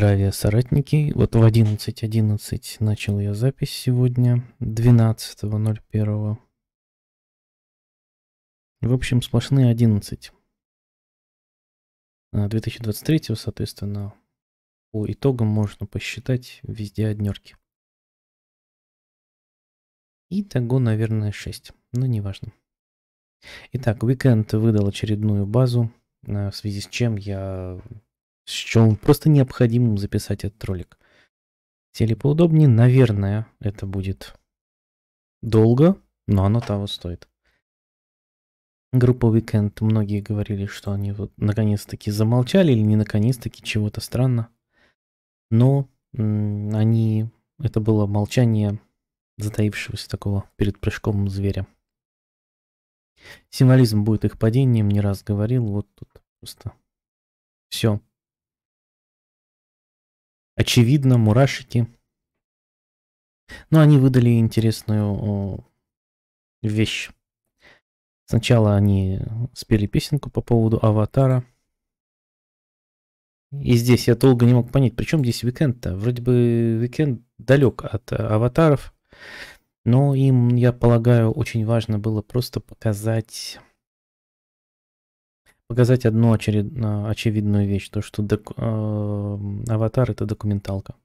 здравия, соратники. Вот в 11.11 .11 начал я запись сегодня, 12.01. В общем, сплошные 11. 2023, а, соответственно, по итогам можно посчитать везде однерки. Итого, наверное, 6, но неважно. Итак, Weekend выдал очередную базу, а, в связи с чем я счел просто необходимым записать этот ролик. Сели поудобнее. Наверное, это будет долго, но оно того стоит. Группа Weekend, многие говорили, что они вот наконец-таки замолчали или не наконец-таки чего-то странно. Но они... Это было молчание затаившегося такого перед прыжком зверя. Символизм будет их падением, не раз говорил, вот тут просто все очевидно, мурашики. Но они выдали интересную вещь. Сначала они спели песенку по поводу аватара. И здесь я долго не мог понять, при чем здесь уикенд-то? Вроде бы уикенд далек от аватаров, но им, я полагаю, очень важно было просто показать показать одну очеред... А, очевидную вещь, то что док... э, аватар это документалка.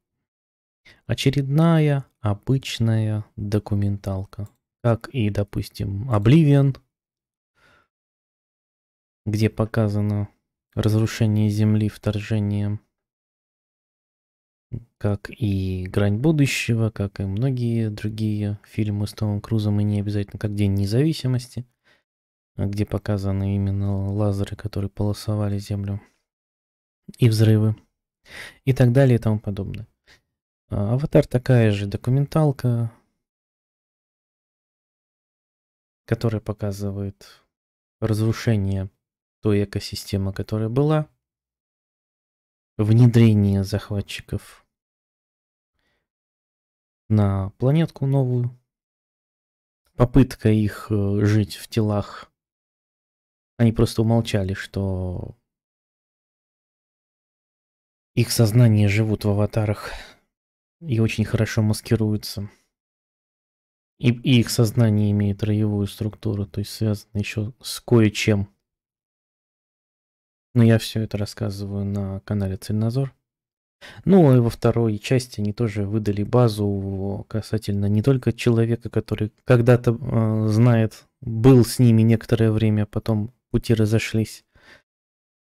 Очередная обычная документалка, как и, допустим, Oblivion, где показано разрушение Земли вторжением, как и «Грань будущего», как и многие другие фильмы с Томом Крузом, и не обязательно как «День независимости», где показаны именно лазеры, которые полосовали Землю, и взрывы, и так далее и тому подобное. А, Аватар такая же документалка, которая показывает разрушение той экосистемы, которая была, внедрение захватчиков на планетку новую, попытка их э, жить в телах они просто умолчали, что их сознание живут в аватарах и очень хорошо маскируются. И, и их сознание имеет роевую структуру, то есть связано еще с кое-чем. Но я все это рассказываю на канале Цельнозор. Ну и во второй части они тоже выдали базу касательно не только человека, который когда-то э, знает, был с ними некоторое время, потом пути разошлись.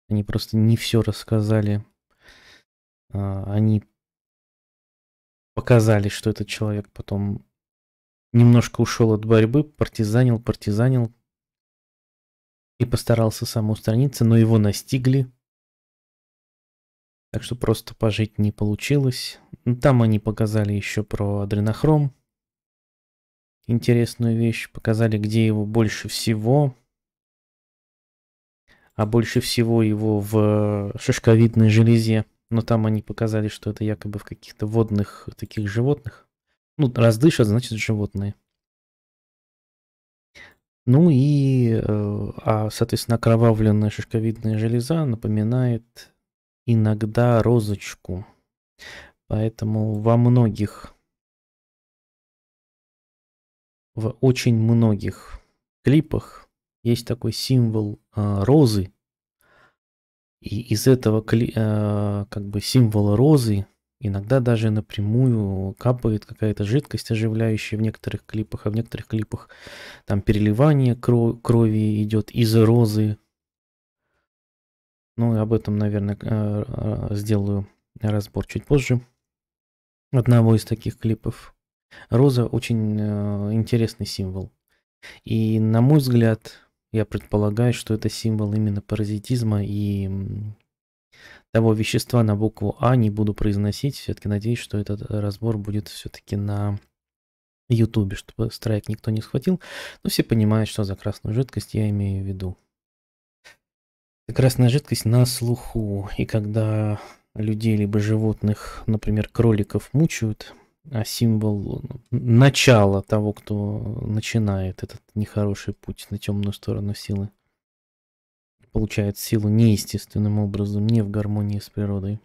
Они просто не все рассказали. А, они показали, что этот человек потом немножко ушел от борьбы, партизанил, партизанил и постарался самоустраниться, но его настигли. Так что просто пожить не получилось. Там они показали еще про адренохром. Интересную вещь. Показали, где его больше всего а больше всего его в шишковидной железе. Но там они показали, что это якобы в каких-то водных таких животных. Ну, раз значит животные. Ну и, э, а, соответственно, окровавленная шишковидная железа напоминает иногда розочку. Поэтому во многих, в очень многих клипах есть такой символ а, розы. И из этого а, как бы символа розы иногда даже напрямую капает какая-то жидкость оживляющая в некоторых клипах, а в некоторых клипах там переливание кров крови идет из розы. Ну, об этом, наверное, а, а, сделаю разбор чуть позже одного из таких клипов. Роза очень а, интересный символ. И, на мой взгляд, я предполагаю, что это символ именно паразитизма и того вещества на букву А не буду произносить. Все-таки надеюсь, что этот э, разбор будет все-таки на Ютубе, чтобы страйк никто не схватил. Но все понимают, что за красную жидкость я имею в виду. Красная жидкость на слуху. И когда людей либо животных, например, кроликов мучают, а, символ ну, начала того, кто начинает этот нехороший путь на темную сторону силы. Получает силу неестественным образом, не в гармонии с природой.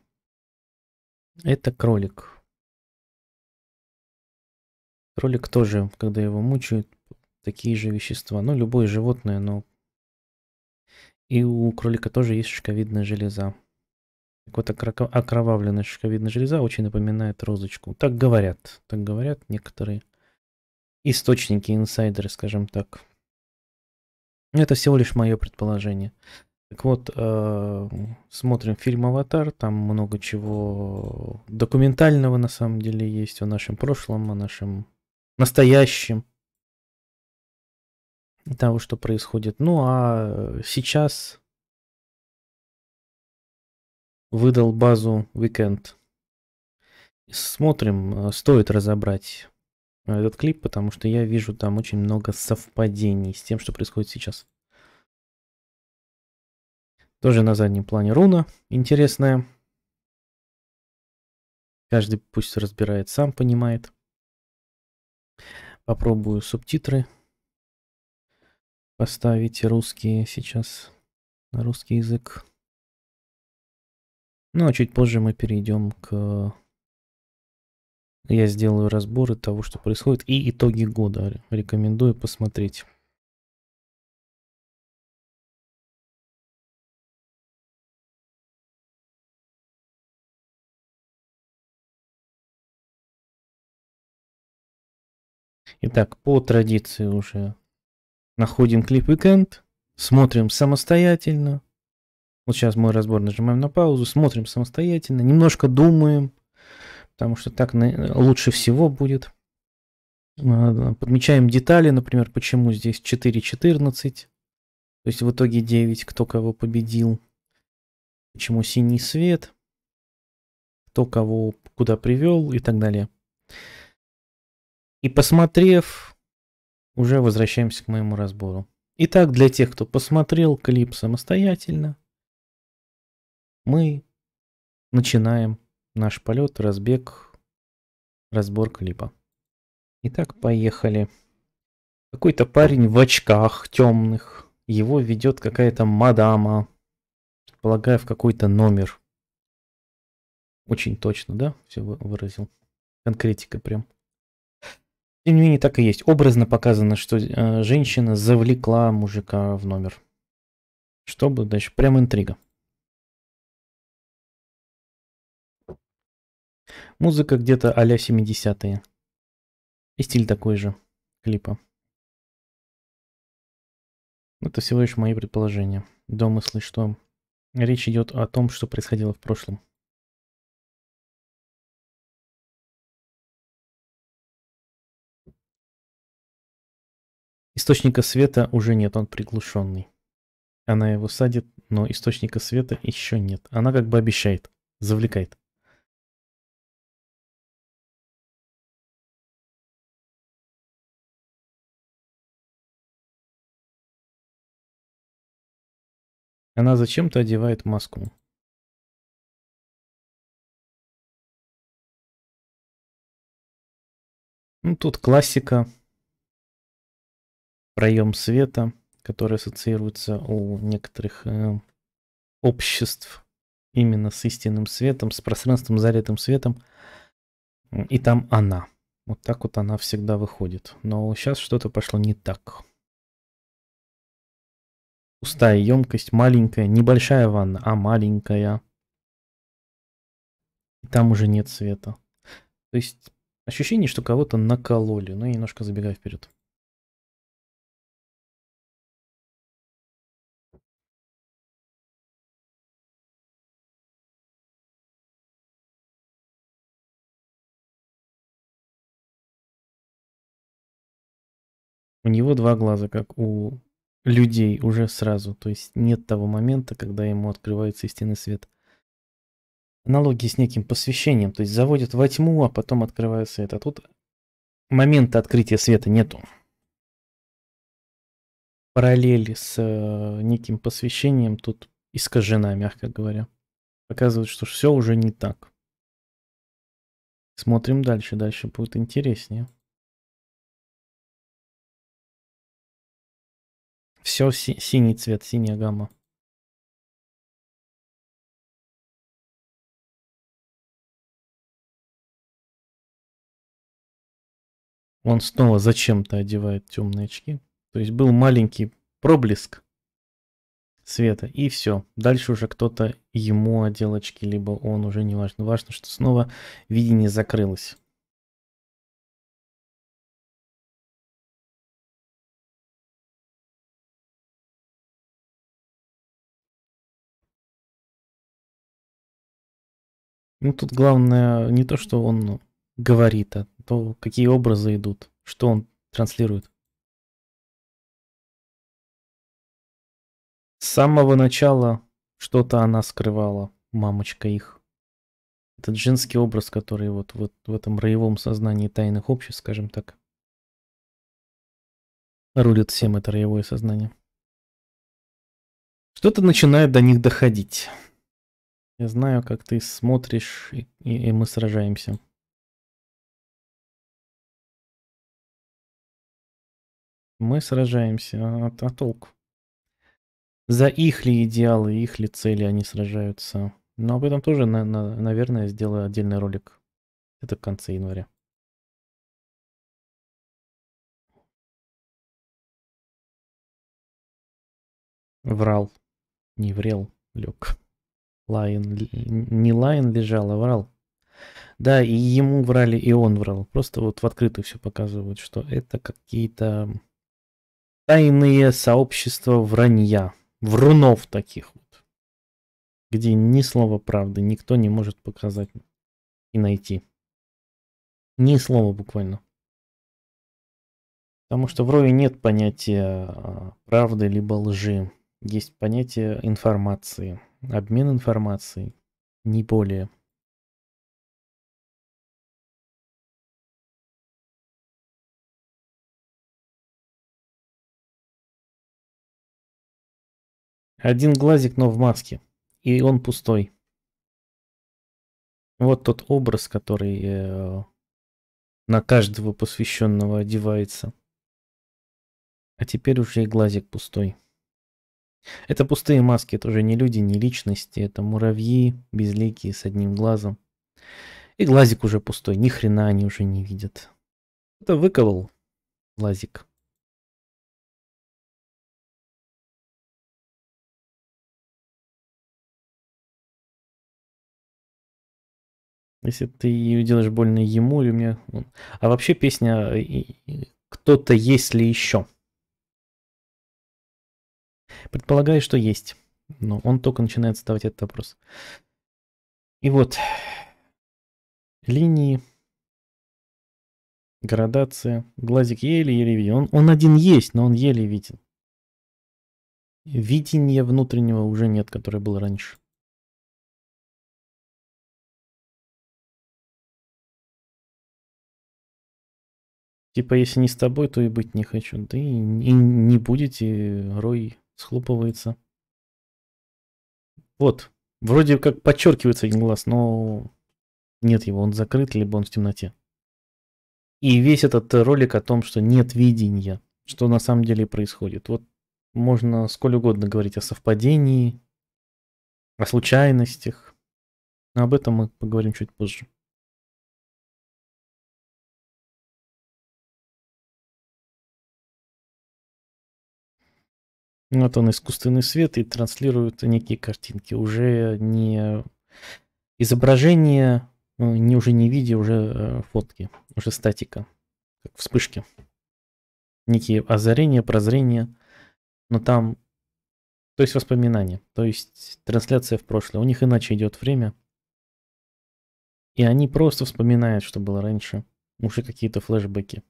Это кролик. Кролик тоже, когда его мучают, такие же вещества. Ну, любое животное, но... И у кролика тоже есть шишковидная железа какой-то окровавленная шишковидная железа очень напоминает розочку. Так говорят, так говорят некоторые источники, инсайдеры, скажем так. Это всего лишь мое предположение. Так вот, э, смотрим фильм «Аватар», там много чего документального на самом деле есть о нашем прошлом, о нашем настоящем, того, что происходит. Ну а сейчас выдал базу Weekend. Смотрим, э, стоит разобрать э, этот клип, потому что я вижу там очень много совпадений с тем, что происходит сейчас. Тоже на заднем плане руна интересная. Каждый пусть разбирает, сам понимает. Попробую субтитры поставить русские сейчас на русский язык. Ну а чуть позже мы перейдем к... Я сделаю разборы того, что происходит, и итоги года. Рекомендую посмотреть. Итак, по традиции уже находим клип Weekend, смотрим самостоятельно, вот сейчас мой разбор нажимаем на паузу, смотрим самостоятельно, немножко думаем, потому что так лучше всего будет. А, подмечаем детали, например, почему здесь 4.14, то есть в итоге 9, кто кого победил, почему синий свет, кто кого куда привел и так далее. И посмотрев, уже возвращаемся к моему разбору. Итак, для тех, кто посмотрел клип самостоятельно, мы начинаем наш полет, разбег, разбор клипа. Итак, поехали. Какой-то парень в очках темных. Его ведет какая-то мадама, предполагая в какой-то номер. Очень точно, да? Все выразил. Конкретика прям. Тем не менее, так и есть. Образно показано, что э, женщина завлекла мужика в номер. Чтобы дальше. Прям интрига. Музыка где-то а-ля 70-е. И стиль такой же клипа. Это всего лишь мои предположения, домыслы, что речь идет о том, что происходило в прошлом. Источника света уже нет, он приглушенный. Она его садит, но источника света еще нет. Она как бы обещает, завлекает. Она зачем-то одевает маску. Ну, тут классика. Проем света, который ассоциируется у некоторых э, обществ именно с истинным светом, с пространством, залитым светом. И там она. Вот так вот она всегда выходит. Но сейчас что-то пошло не так. Пустая емкость, маленькая, небольшая ванна, а маленькая. И там уже нет света. То есть ощущение, что кого-то накололи. Ну, я немножко забегаю вперед. У него два глаза, как у людей уже сразу. То есть нет того момента, когда ему открывается истинный свет. Аналогии с неким посвящением. То есть заводят во тьму, а потом открывается это. тут момента открытия света нету. Параллели с э, неким посвящением тут искажена, мягко говоря. Показывает, что все уже не так. Смотрим дальше. Дальше будет интереснее. Все си синий цвет, синяя гамма. Он снова зачем-то одевает темные очки. То есть был маленький проблеск света, и все. Дальше уже кто-то ему одел очки, либо он уже не важно. Важно, что снова видение закрылось. Ну, тут главное не то, что он говорит, а то, какие образы идут, что он транслирует. С самого начала что-то она скрывала, мамочка их. Этот женский образ, который вот, вот в этом роевом сознании тайных обществ, скажем так, рулит всем это роевое сознание. Что-то начинает до них доходить. Я знаю, как ты смотришь, и, и, и мы сражаемся. Мы сражаемся, а, а толк? За их ли идеалы, их ли цели они сражаются? Но об этом тоже, на, на, наверное, сделаю отдельный ролик. Это в конце января. Врал. Не врел, Люк. Лайн, не Лайн лежал, а врал. Да, и ему врали, и он врал. Просто вот в открытую все показывают, что это какие-то тайные сообщества вранья, врунов таких вот, где ни слова правды никто не может показать и найти. Ни слова буквально. Потому что в Рове нет понятия а, правды либо лжи. Есть понятие информации. Обмен информацией. Не более. Один глазик, но в маске. И он пустой. Вот тот образ, который э, на каждого посвященного одевается. А теперь уже и глазик пустой. Это пустые маски, это уже не люди, не личности, это муравьи, безликие, с одним глазом. И глазик уже пустой, ни хрена они уже не видят. Это выковал глазик. Если ты ее делаешь больно ему или мне... А вообще песня э, «Кто-то есть ли еще?» Предполагаю, что есть. Но он только начинает задавать этот вопрос. И вот линии, градация, глазик еле-еле виден. Он, он один есть, но он еле виден. Видения внутреннего уже нет, которое было раньше. Типа, если не с тобой, то и быть не хочу. Да и, и не будете, Рой схлопывается. Вот, вроде как подчеркивается один глаз, но нет его, он закрыт, либо он в темноте. И весь этот ролик о том, что нет видения, что на самом деле происходит. Вот можно сколь угодно говорить о совпадении, о случайностях. Но об этом мы поговорим чуть позже. Ну, вот он искусственный свет и транслирует некие картинки. Уже не изображение, ну, не уже не видео, уже э, фотки, уже статика, как вспышки. Некие озарения, прозрения, но там, то есть воспоминания, то есть трансляция в прошлое. У них иначе идет время. И они просто вспоминают, что было раньше. Уже какие-то флешбеки.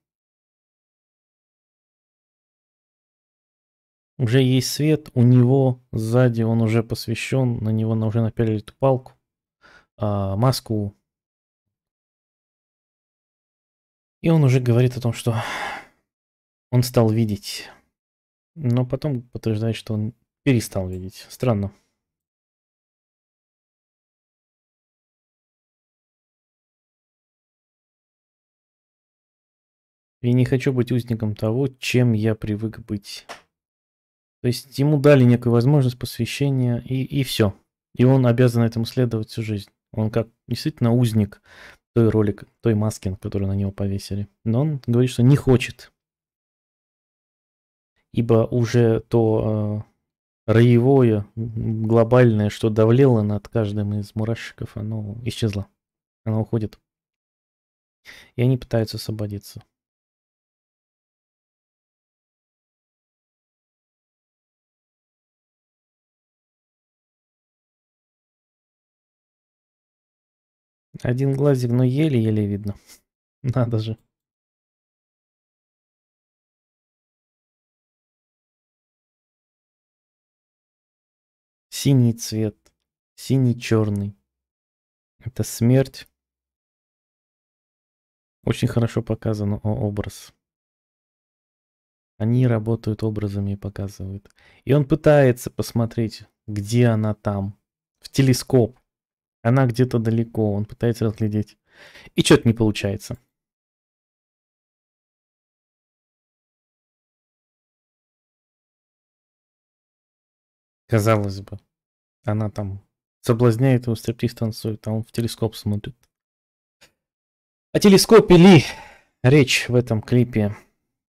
Уже есть свет, у него сзади он уже посвящен, на него уже напялили эту палку, а, маску. И он уже говорит о том, что он стал видеть. Но потом подтверждает, что он перестал видеть. Странно. Я не хочу быть узником того, чем я привык быть. То есть ему дали некую возможность посвящения, и, и все. И он обязан этому следовать всю жизнь. Он как действительно узник той ролик, той маски, которую на него повесили. Но он говорит, что не хочет. Ибо уже то э, роевое, глобальное, что давлело над каждым из мурашников, оно исчезло. Оно уходит. И они пытаются освободиться. Один глазик, но еле-еле видно. Надо же. Синий цвет, синий-черный. Это смерть. Очень хорошо показан образ. Они работают образами и показывают. И он пытается посмотреть, где она там. В телескоп. Она где-то далеко, он пытается разглядеть. И что-то не получается. Казалось бы, она там соблазняет его, стриптиз танцует, а он в телескоп смотрит. О телескопе ли речь в этом клипе?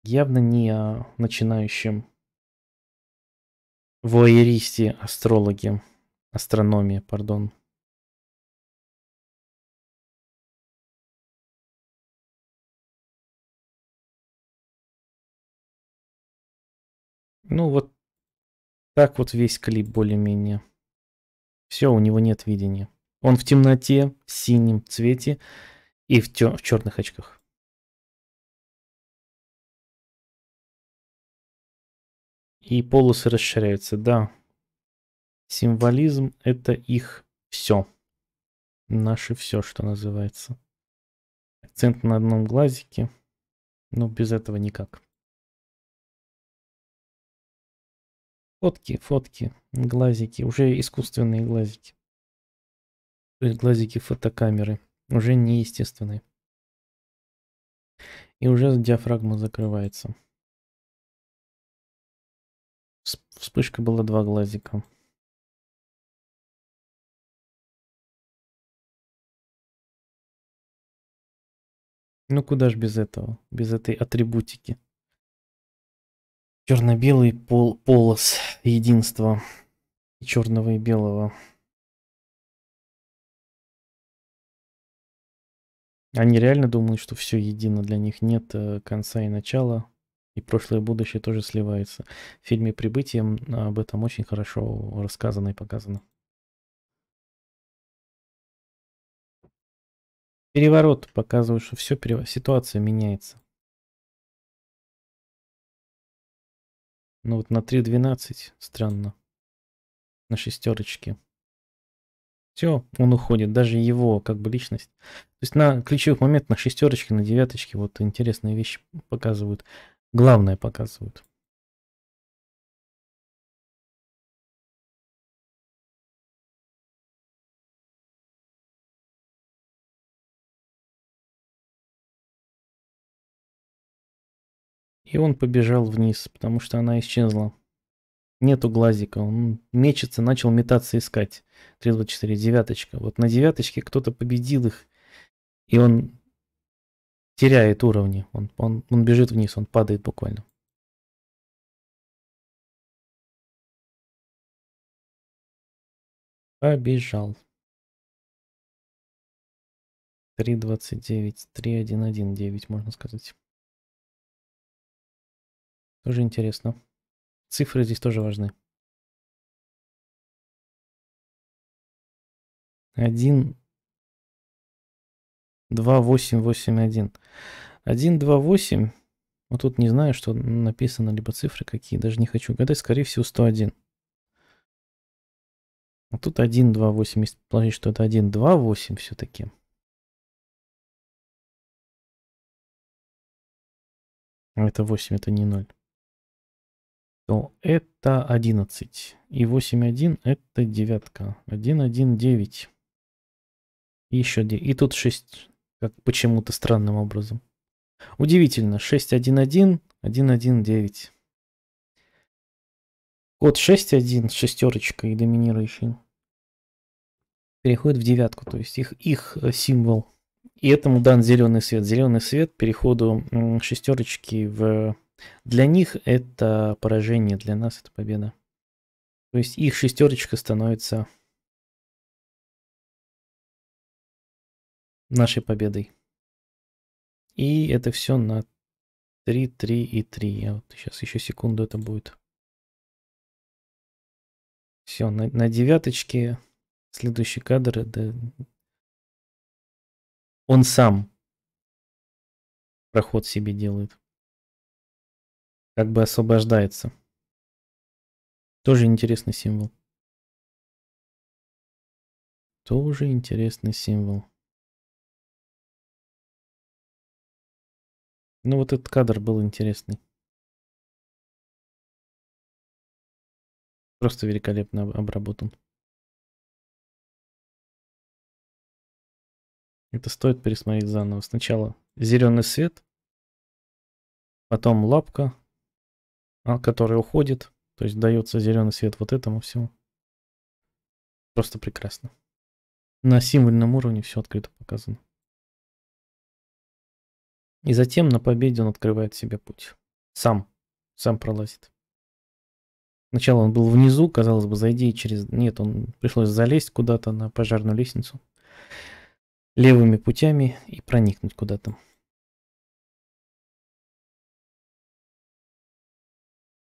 Явно не о начинающем воеристе, астрологе, астрономе, пардон. Ну вот так вот весь клип более-менее. Все, у него нет видения. Он в темноте, в синем цвете и в, тё- в черных очках. И полосы расширяются, да. Символизм — это их все. Наше все, что называется. Акцент на одном глазике. Но без этого никак. Фотки, фотки, глазики, уже искусственные глазики. То есть глазики фотокамеры, уже неестественные. И уже диафрагма закрывается. Вспышка была два глазика. Ну куда ж без этого, без этой атрибутики. Черно-белый пол полос единства черного и белого. Они реально думают, что все едино, для них нет э, конца и начала, и прошлое и будущее тоже сливается. В фильме «Прибытие» об этом очень хорошо рассказано и показано. Переворот показывает, что все перев... ситуация меняется. Ну вот на 3.12 странно. На шестерочке. Все, он уходит, даже его как бы личность. То есть на ключевых моментах, на шестерочке, на девяточке, вот интересные вещи показывают. Главное показывают. И он побежал вниз, потому что она исчезла. Нету глазика, он мечется, начал метаться искать. 3, 2, 4, девяточка. Вот на девяточке кто-то победил их, и он теряет уровни. Он, он, он бежит вниз, он падает буквально. Побежал. 3.29, 3.1.1.9, можно сказать. Тоже интересно. Цифры здесь тоже важны. Один, два, восемь, восемь, один. Один, два, восемь. Вот тут не знаю, что написано, либо цифры какие, даже не хочу гадать. Скорее всего, 101. А тут 1, 2, 8. Если положить, что это 1, 2, 8 все-таки. Это 8, это не 0 то ну, это 11. И 8,1 это девятка. 1, 1, 9. И еще 9. И тут 6, как почему-то странным образом. Удивительно. 6, 1, 1, 1, 1, 9. Код 6.1 с шестерочкой доминирующий переходит в девятку, то есть их, их э, символ. И этому дан зеленый свет. Зеленый свет переходу шестерочки в для них это поражение, для нас это победа. То есть их шестерочка становится нашей победой. И это все на 3, 3 и 3. Я вот сейчас еще секунду это будет. Все, на, на девяточке следующий кадр. Это... Он сам проход себе делает как бы освобождается. Тоже интересный символ. Тоже интересный символ. Ну вот этот кадр был интересный. Просто великолепно обработан. Это стоит пересмотреть заново. Сначала зеленый свет, потом лапка, а, который уходит. То есть дается зеленый свет вот этому всему. Просто прекрасно. На символьном уровне все открыто показано. И затем на победе он открывает себе путь. Сам. Сам пролазит. Сначала он был внизу, казалось бы, зайди через... Нет, он пришлось залезть куда-то на пожарную лестницу левыми путями и проникнуть куда-то.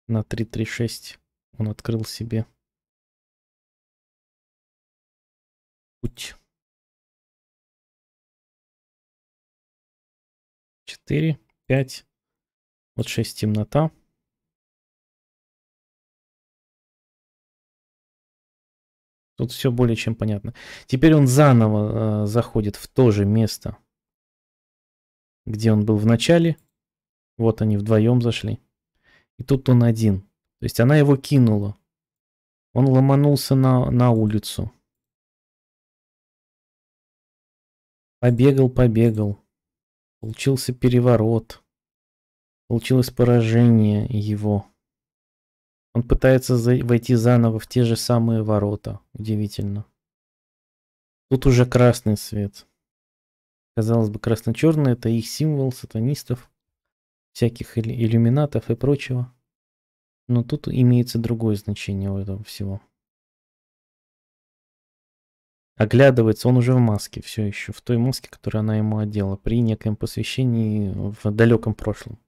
на 3.3.6 он открыл себе путь. 4, 5, вот 6 темнота. Тут все более чем понятно. Теперь он заново э, заходит в то же место, где он был в начале. Вот они вдвоем зашли. И тут он один. То есть она его кинула. Он ломанулся на, на улицу. Побегал, побегал. Получился переворот. Получилось поражение его. Он пытается войти заново в те же самые ворота. Удивительно. Тут уже красный свет. Казалось бы, красно-черный это их символ сатанистов всяких иллюминатов и прочего. Но тут имеется другое значение у этого всего. Оглядывается, он уже в маске все еще, в той маске, которую она ему одела, при неком посвящении в далеком прошлом.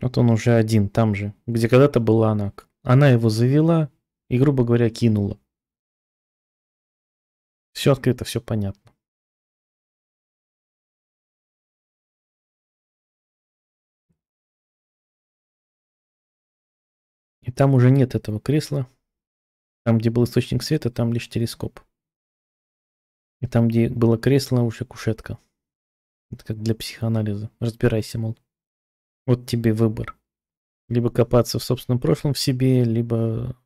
Вот он уже один там же, где когда-то была она. Она его завела, и, грубо говоря, кинула. Все открыто, все понятно. И там уже нет этого кресла. Там, где был источник света, там лишь телескоп. И там, где было кресло, уже кушетка. Это как для психоанализа. Разбирайся, мол. Вот тебе выбор. Либо копаться в собственном прошлом в себе, либо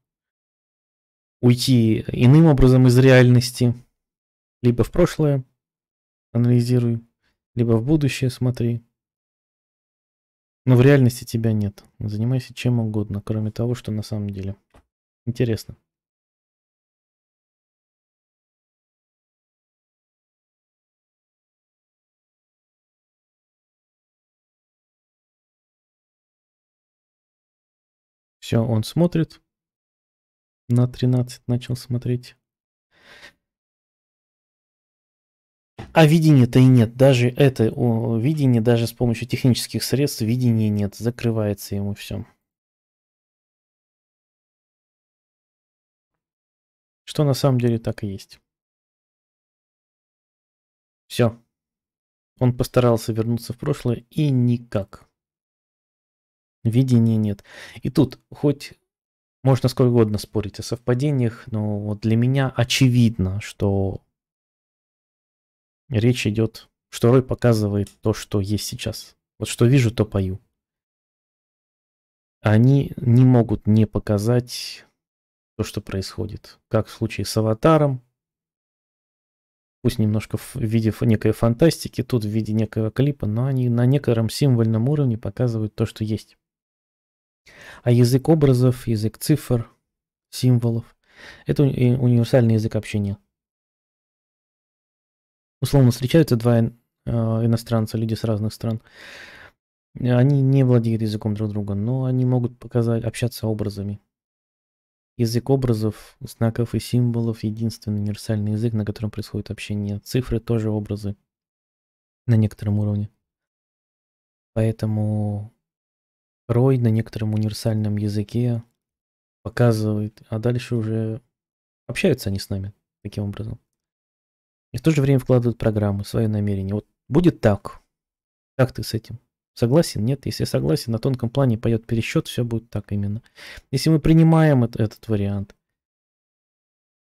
уйти иным образом из реальности. Либо в прошлое анализируй, либо в будущее смотри. Но в реальности тебя нет. Занимайся чем угодно, кроме того, что на самом деле. Интересно. Все, он смотрит на 13 начал смотреть. А видения-то и нет. Даже это о, видение, даже с помощью технических средств, видения нет. Закрывается ему все. Что на самом деле так и есть. Все. Он постарался вернуться в прошлое и никак. Видения нет. И тут хоть можно сколько угодно спорить о совпадениях, но вот для меня очевидно, что речь идет, что Рой показывает то, что есть сейчас. Вот что вижу, то пою. Они не могут не показать то, что происходит. Как в случае с Аватаром, пусть немножко в виде некой фантастики, тут в виде некого клипа, но они на некотором символьном уровне показывают то, что есть. А язык образов, язык цифр, символов – это уни универсальный язык общения. Условно встречаются два э, иностранца, люди с разных стран. Они не владеют языком друг друга, но они могут показать, общаться образами. Язык образов, знаков и символов – единственный универсальный язык, на котором происходит общение. Цифры – тоже образы на некотором уровне. Поэтому Рой на некотором универсальном языке показывает, а дальше уже общаются они с нами таким образом. И в то же время вкладывают программы, свои намерения. Вот будет так. Как ты с этим? Согласен? Нет? Если согласен, на тонком плане пойдет пересчет, все будет так именно. Если мы принимаем этот, этот вариант,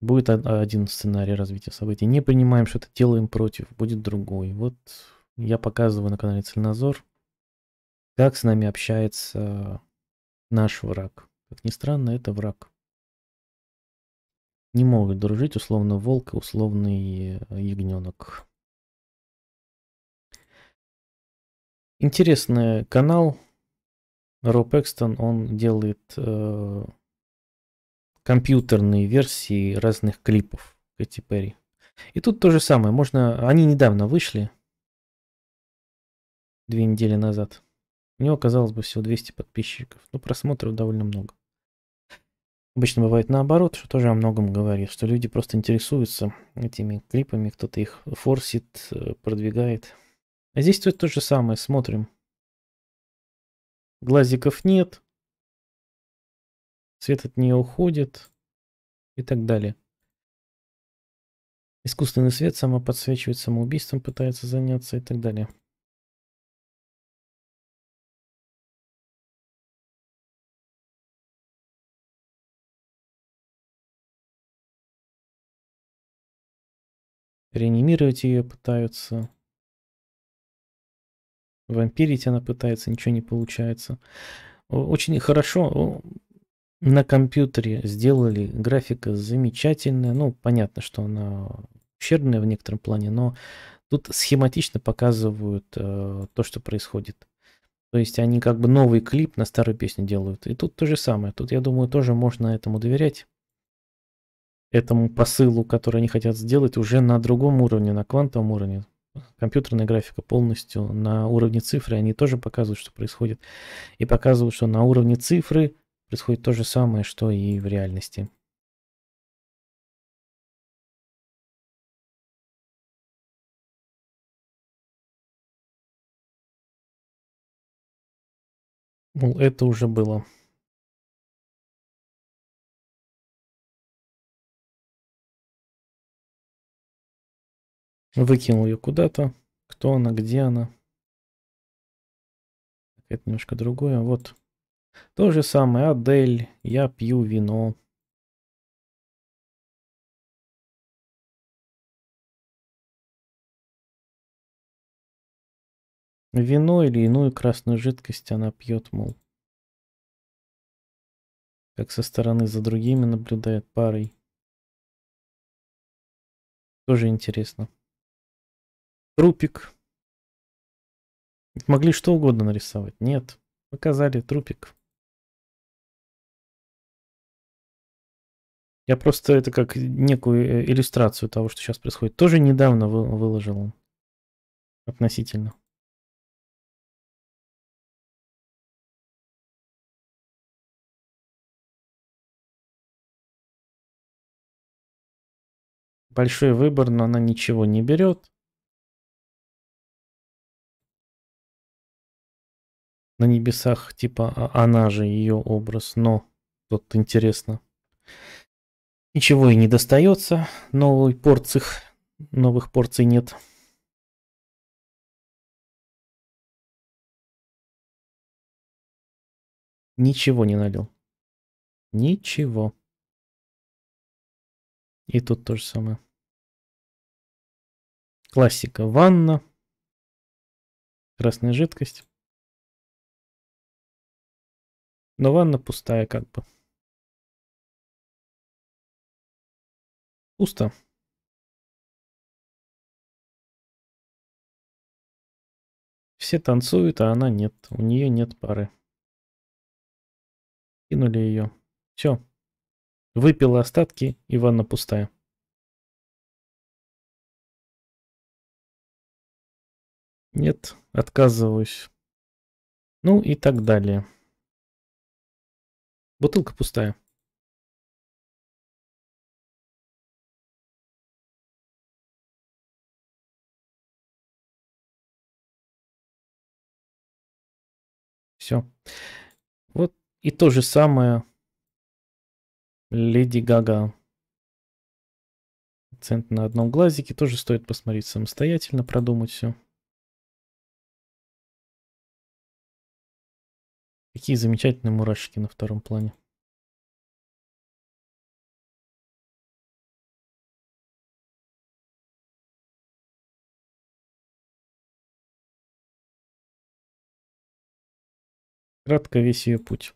будет один сценарий развития событий. Не принимаем что-то, делаем против, будет другой. Вот я показываю на канале Цельнозор так с нами общается наш враг? Как ни странно, это враг. Не могут дружить условно волк и условный э, ягненок. Интересный канал. Роб Экстон, он делает э, компьютерные версии разных клипов Кэти Перри. И тут то же самое. Можно, они недавно вышли, две недели назад. У него, казалось бы, всего 200 подписчиков, но просмотров довольно много. Обычно бывает наоборот, что тоже о многом говорит, что люди просто интересуются этими клипами, кто-то их форсит, э, продвигает. А здесь то, то же самое, смотрим. Глазиков нет, свет от нее уходит и так далее. Искусственный свет самоподсвечивает самоубийством, пытается заняться и так далее. Реанимировать ее пытаются. Вампирить она пытается, ничего не получается. Очень хорошо на компьютере сделали. Графика замечательная. Ну, понятно, что она ущербная в некотором плане, но тут схематично показывают э, то, что происходит. То есть они как бы новый клип на старую песню делают. И тут то же самое. Тут, я думаю, тоже можно этому доверять этому посылу, который они хотят сделать, уже на другом уровне, на квантовом уровне. Компьютерная графика полностью на уровне цифры, они тоже показывают, что происходит. И показывают, что на уровне цифры происходит то же самое, что и в реальности. Мол, это уже было. Выкинул ее куда-то. Кто она, где она? Это немножко другое. Вот. То же самое. Адель, я пью вино. Вино или иную красную жидкость она пьет, мол. Как со стороны за другими наблюдает парой. Тоже интересно. Трупик. Могли что угодно нарисовать. Нет. Показали трупик. Я просто это как некую э, иллюстрацию того, что сейчас происходит. Тоже недавно вы, выложил относительно. Большой выбор, но она ничего не берет. на небесах, типа а она же ее образ, но тут интересно. Ничего и не достается, новых порций, новых порций нет. Ничего не налил. Ничего. И тут то же самое. Классика ванна, красная жидкость. Но ванна пустая как бы. Пусто. Все танцуют, а она нет. У нее нет пары. Кинули ее. Все. Выпила остатки, и ванна пустая. Нет, отказываюсь. Ну и так далее. Бутылка пустая. Все. Вот и то же самое Леди Гага. Акцент на одном глазике тоже стоит посмотреть самостоятельно, продумать все. Какие замечательные мурашки на втором плане. Кратко весь ее путь.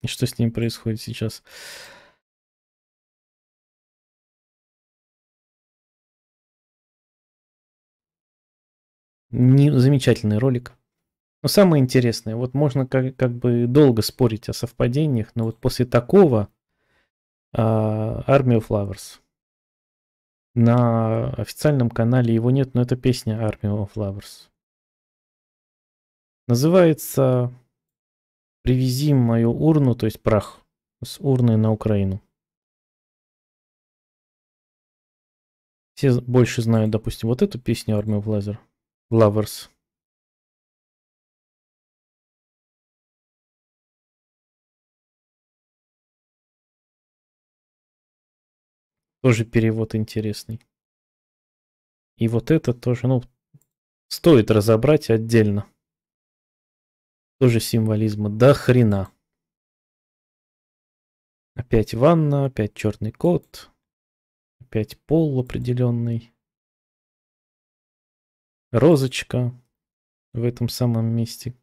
И что с ним происходит сейчас? Не, замечательный ролик. Но самое интересное, вот можно как, как бы долго спорить о совпадениях, но вот после такого э, а, Army of Lovers. На официальном канале его нет, но это песня Army of Lovers. Называется «Привези мою урну», то есть прах, с урны на Украину. Все больше знают, допустим, вот эту песню Army of Lazar. Lovers Тоже перевод интересный. И вот это тоже, ну, стоит разобрать отдельно. Тоже символизма до хрена. Опять ванна, опять черный кот, опять пол определенный розочка в этом самом месте.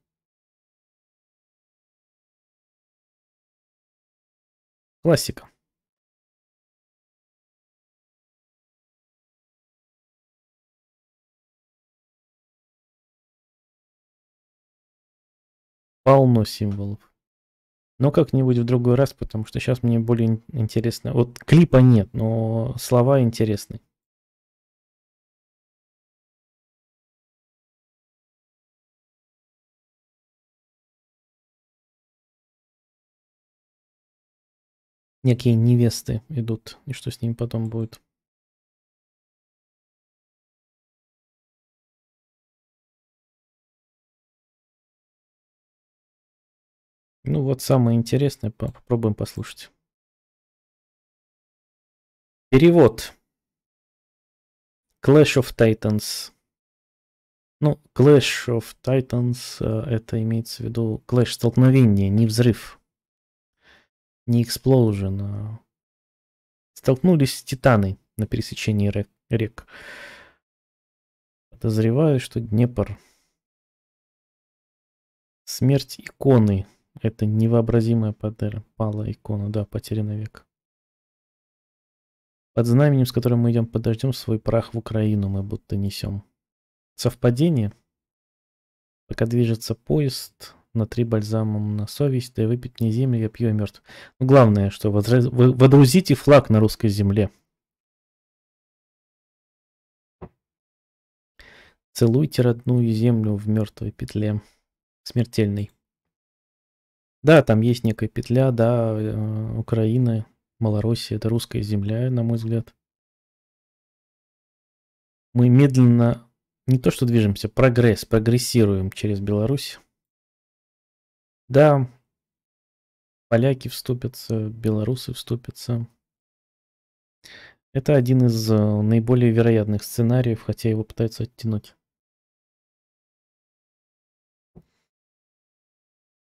Классика. полно символов. Но как-нибудь в другой раз, потому что сейчас мне более интересно. Вот клипа нет, но слова интересные. Некие невесты идут, и что с ними потом будет. Ну вот самое интересное, попробуем послушать. Перевод. Clash of Titans. Ну, Clash of Titans, э, это имеется в виду clash столкновение, не взрыв не Explosion, а... Столкнулись с титаны на пересечении рек. рек. Подозреваю, что Днепр... Смерть иконы. Это невообразимая потеря. Пала икона, да, потерянный век. Под знаменем, с которым мы идем, подождем свой прах в Украину, мы будто несем. Совпадение? Пока движется поезд, на три бальзама на совесть, да и выпить не землю, я пью и мертв. Но ну, главное, что возраз... Вы водрузите флаг на русской земле. Целуйте родную землю в мертвой петле. Смертельной. Да, там есть некая петля, да, э, Украина, Малороссия, это русская земля, на мой взгляд. Мы медленно, не то что движемся, прогресс, прогрессируем через Беларусь. Да, поляки вступятся, белорусы вступятся. Это один из э, наиболее вероятных сценариев, хотя его пытаются оттянуть.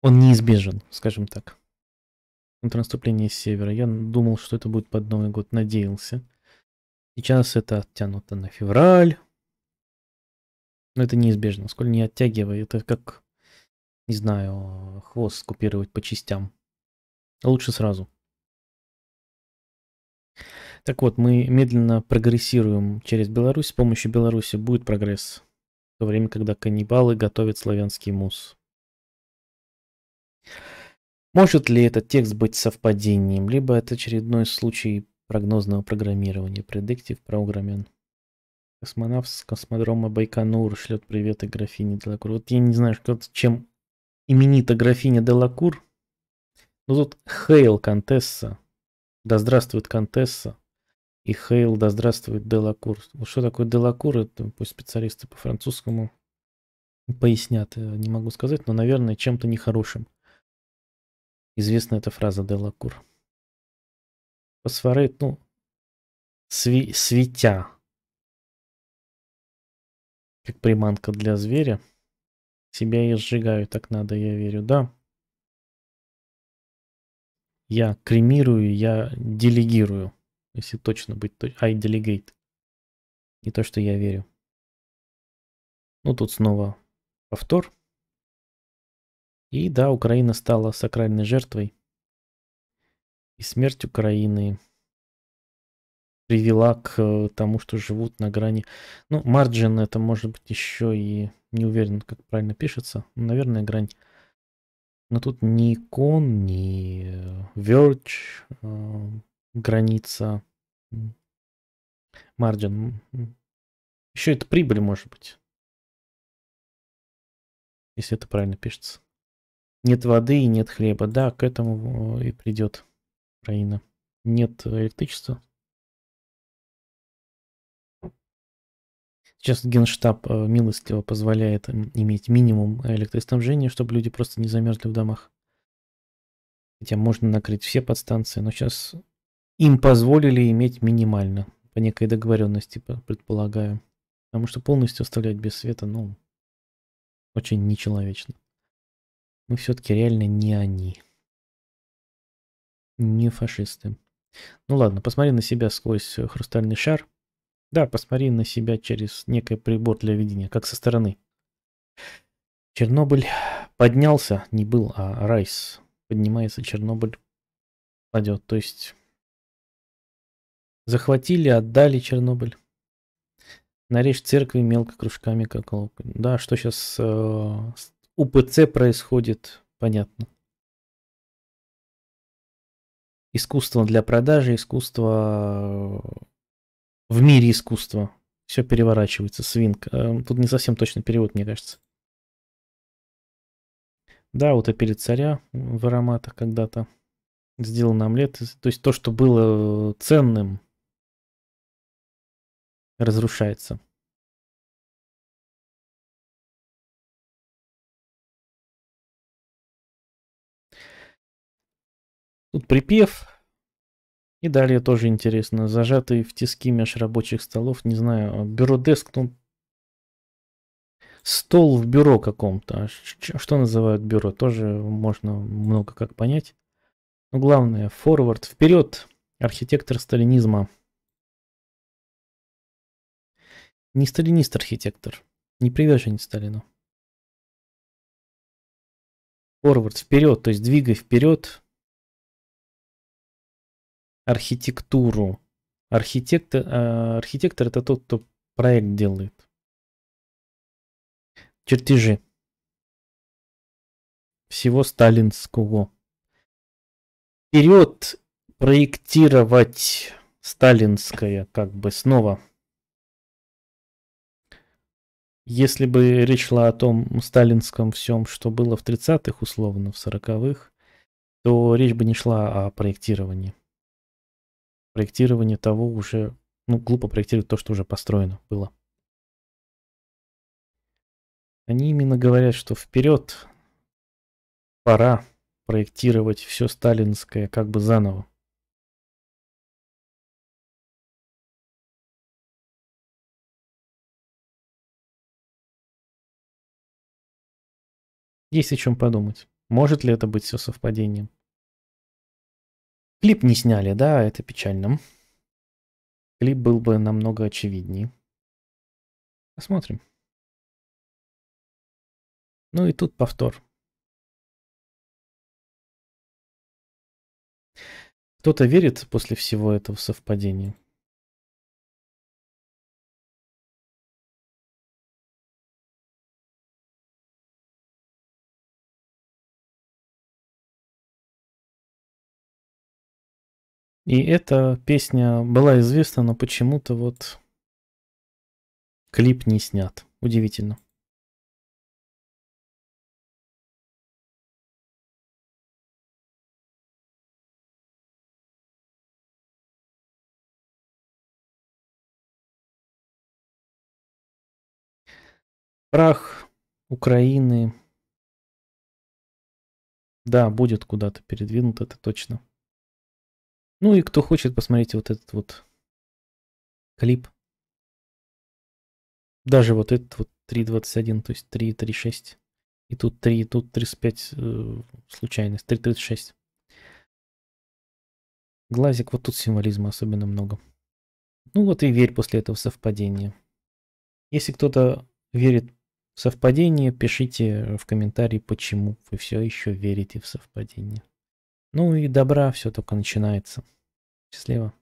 Он неизбежен, скажем так. Контрнаступление с севера. Я думал, что это будет под Новый год, надеялся. Сейчас это оттянуто на февраль. Но это неизбежно. Сколь не оттягивай, это как не знаю, хвост скупировать по частям. Лучше сразу. Так вот, мы медленно прогрессируем через Беларусь. С помощью Беларуси будет прогресс. В то время, когда каннибалы готовят славянский мусс. Может ли этот текст быть совпадением, либо это очередной случай прогнозного программирования, предиктив программен. Космонавт с космодрома Байконур шлет привет и графине Делакур. Вот я не знаю, что, чем именита графиня Делакур. Ну тут Хейл Контесса. Да здравствует Контесса. И Хейл, да здравствует Делакур. Вот что такое Делакур, это пусть специалисты по французскому пояснят. Э, не могу сказать, но, наверное, чем-то нехорошим. Известна эта фраза Делакур. Посварит. ну, сви светя. Как приманка для зверя. Себя и сжигаю, так надо, я верю, да. Я кремирую, я делегирую. Если точно быть, то I delegate. Не то, что я верю. Ну, тут снова повтор. И да, Украина стала сакральной жертвой. И смерть Украины привела к э, тому, что живут на грани. Ну, марджин это может быть еще и не уверен, как правильно пишется. Наверное, грань. Но тут ни икон, ни verge, э, э, граница, марджин. Еще это прибыль, может быть. Если это правильно пишется. Нет воды и нет хлеба. Да, к этому и придет Украина. Нет электричества Сейчас генштаб э, милостиво позволяет иметь минимум электроснабжения, чтобы люди просто не замерзли в домах. Хотя можно накрыть все подстанции, но сейчас им позволили иметь минимально, по некой договоренности, предполагаю. Потому что полностью оставлять без света, ну, очень нечеловечно. Мы все-таки реально не они. Не фашисты. Ну ладно, посмотри на себя сквозь э, хрустальный шар – да, посмотри на себя через некий прибор для видения, как со стороны. Чернобыль поднялся, не был, а Райс. Поднимается Чернобыль, падет. То есть захватили, отдали Чернобыль. Нарежь церкви мелко кружками, как лук. Да, что сейчас э, с УПЦ происходит, понятно. Искусство для продажи, искусство в мире искусства. Все переворачивается, свинг. Эм, тут не совсем точный перевод, мне кажется. Да, утопили царя в ароматах когда-то. Сделан омлет. То есть то, что было э, ценным, разрушается. Тут припев и далее тоже интересно. зажатые в тиски меж рабочих столов, не знаю, а, бюро-деск, ну, стол в бюро каком-то. А что называют бюро, тоже можно много как понять. Но главное, форвард, вперед, архитектор сталинизма. Не сталинист архитектор, не приверженец Сталину. Форвард, вперед, то есть двигай вперед, архитектуру. Э, архитектор, архитектор это тот, кто проект делает. Чертежи. Всего сталинского. Вперед проектировать сталинское, как бы снова. Если бы речь шла о том сталинском всем, что было в 30-х, условно, в 40-х, то речь бы не шла о проектировании проектирование того уже, ну, глупо проектировать то, что уже построено было. Они именно говорят, что вперед пора проектировать все сталинское как бы заново. Есть о чем подумать. Может ли это быть все совпадением? Клип не сняли, да, это печально. Клип был бы намного очевиднее. Посмотрим. Ну и тут повтор. Кто-то верит после всего этого совпадения. И эта песня была известна, но почему-то вот клип не снят. Удивительно. Прах Украины. Да, будет куда-то передвинут, это точно. Ну и кто хочет, посмотрите вот этот вот клип. Даже вот этот вот 3.21, то есть 3.36. И тут 3, тут 35 э, случайность, 3.36. Глазик, вот тут символизма особенно много. Ну вот и верь после этого в Если кто-то верит в совпадение, пишите в комментарии, почему вы все еще верите в совпадение. Ну и добра все только начинается. Счастливо.